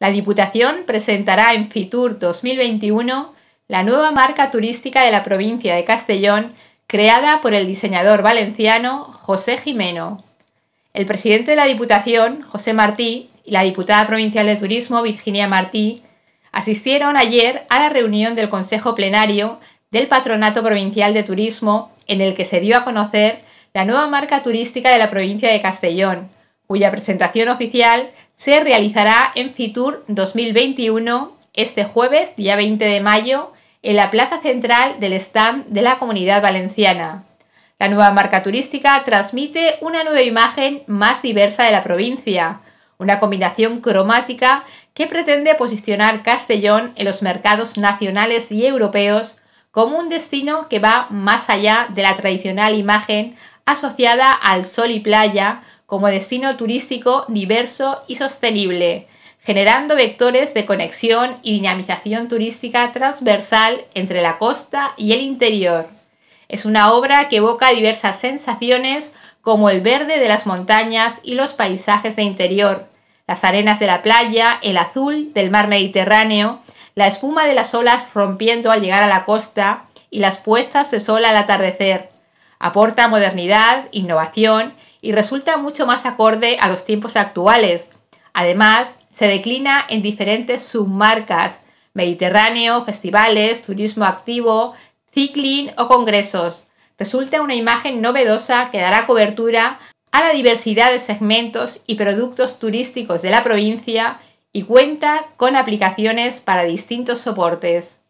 La Diputación presentará en Fitur 2021 la nueva marca turística de la provincia de Castellón creada por el diseñador valenciano José Jimeno. El presidente de la Diputación, José Martí, y la diputada provincial de Turismo, Virginia Martí, asistieron ayer a la reunión del Consejo Plenario del Patronato Provincial de Turismo en el que se dio a conocer la nueva marca turística de la provincia de Castellón, cuya presentación oficial se realizará en Fitur 2021 este jueves, día 20 de mayo, en la plaza central del stand de la Comunidad Valenciana. La nueva marca turística transmite una nueva imagen más diversa de la provincia, una combinación cromática que pretende posicionar Castellón en los mercados nacionales y europeos como un destino que va más allá de la tradicional imagen asociada al sol y playa, como destino turístico diverso y sostenible, generando vectores de conexión y dinamización turística transversal entre la costa y el interior. Es una obra que evoca diversas sensaciones como el verde de las montañas y los paisajes de interior, las arenas de la playa, el azul del mar Mediterráneo, la espuma de las olas rompiendo al llegar a la costa y las puestas de sol al atardecer. Aporta modernidad, innovación y resulta mucho más acorde a los tiempos actuales. Además, se declina en diferentes submarcas, Mediterráneo, festivales, turismo activo, cycling o congresos. Resulta una imagen novedosa que dará cobertura a la diversidad de segmentos y productos turísticos de la provincia y cuenta con aplicaciones para distintos soportes.